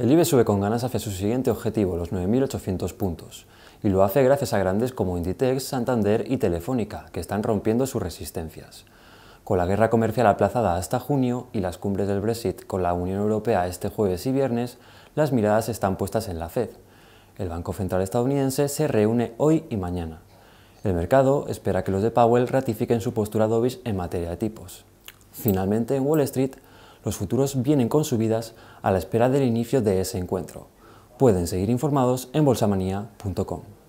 El IBE sube con ganas hacia su siguiente objetivo, los 9.800 puntos, y lo hace gracias a grandes como Inditex, Santander y Telefónica, que están rompiendo sus resistencias. Con la guerra comercial aplazada hasta junio y las cumbres del Brexit con la Unión Europea este jueves y viernes, las miradas están puestas en la Fed. El Banco Central estadounidense se reúne hoy y mañana. El mercado espera que los de Powell ratifiquen su postura dovish en materia de tipos. Finalmente, en Wall Street, los futuros vienen con subidas a la espera del inicio de ese encuentro. Pueden seguir informados en bolsamanía.com.